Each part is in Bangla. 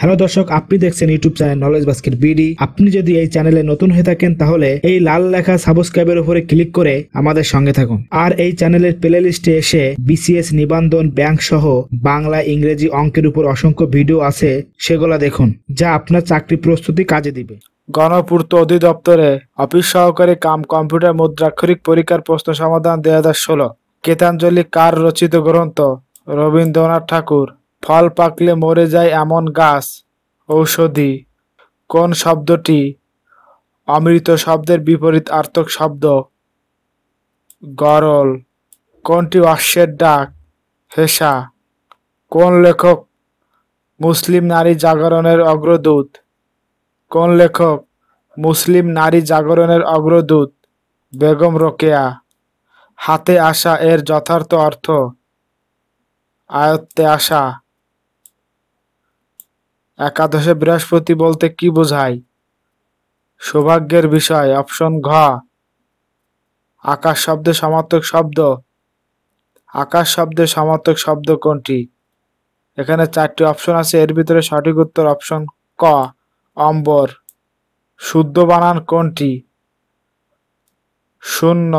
হ্যালো দর্শক আপনি দেখছেন YouTube channel knowledge basket BD আপনি যদি এই চ্যানেলে নতুন হয়ে থাকেন তাহলে এই লাল লেখা সাবস্ক্রাইবের উপরে ক্লিক করে আমাদের সঙ্গে থাকুন আর এই চ্যানেলের প্লে লিস্টে এসে বিসিএস নিবন্ধন ব্যাংক সহ বাংলা ইংরেজি অঙ্কের উপর অসংখ্য ভিডিও আছে সেগুলা দেখুন যা আপনার চাকরি প্রস্তুতি কাজে দিবে গণপূর্ত অধিদপ্তরে অফিস সহকারে কাম কম্পিউটার মুদ্রাক্ষরিক পরীক্ষার প্রশ্ন সমাধান দুই হাজার ষোলো কেতাঞ্জলি কার রচিত গ্রন্থ রবীন্দ্রনাথ ঠাকুর ফল পাকলে মরে যায় এমন গাছ ঔষধি কোন শব্দটি অমৃত শব্দের বিপরীত আর্থক শব্দ গরল কোনটি অশ্বের ডাক হেসা কোন লেখক মুসলিম নারী জাগরণের অগ্রদূত কোন লেখক মুসলিম নারী জাগরণের অগ্রদূত বেগম রোকেয়া হাতে আসা এর যথার্থ অর্থ আয়ত্তে আসা একাদশে বৃহস্পতি বলতে কি বোঝায় সৌভাগ্যের বিষয় অপশন ঘ আকাশ শব্দে সমার্থক শব্দ আকাশ শব্দে সমার্থক শব্দ কোনটি এখানে চারটি অপশন আছে এর ভিতরে সঠিক উত্তর অপশন ক অম্বর শুদ্ধ বানান কোনটি শূন্য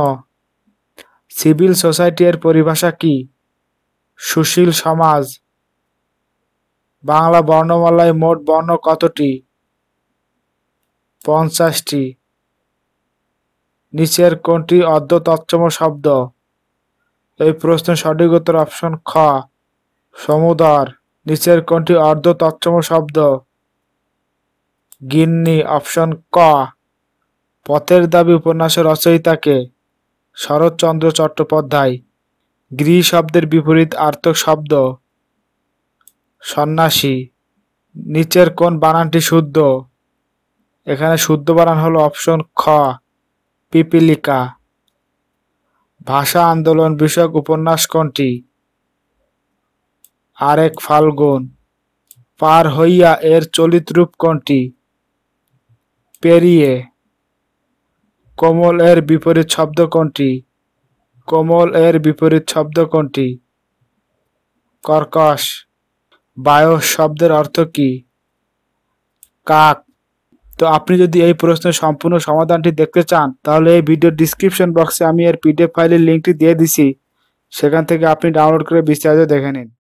সিভিল সোসাইটি এর পরিভাষা কি সুশীল সমাজ বাংলা বর্ণমালায় মোট বর্ণ কতটি পঞ্চাশটি নিচের কোনটি অর্ধ তৎসম শব্দ এই প্রশ্নের সঠিক উত্তর অপশন খ সমুদার নিচের কোনটি অর্ধ তৎসম শব্দ গিন্নি অপশন ক পথের দাবি উপন্যাসের রচয়িতাকে শরৎচন্দ্র চট্টোপাধ্যায় গৃহ শব্দের বিপরীত আর্থক শব্দ সন্ন্যাসী নিচের কোন বানানটি শুদ্ধ এখানে শুদ্ধ বানান হলো অপশন খ পিপিলিকা ভাষা আন্দোলন বিষয়ক উপন্যাস কোনটি আরেক ফাল্গুন পার হইয়া এর চলিত রূপ কোনটি পেরিয়ে কোমল এর বিপরীত শব্দ কোনটি কোমল এর বিপরীত শব্দ কোনটি কর্কশ বায়ো শব্দের অর্থ কি কাক তো আপনি যদি এই প্রশ্নের সম্পূর্ণ সমাধানটি দেখতে চান তাহলে এই ভিডিও ডিসক্রিপশন বক্সে আমি এর পিডিএফ ফাইলের লিঙ্কটি দিয়ে দিছি সেখান থেকে আপনি ডাউনলোড করে বিস্তারিত দেখে নিন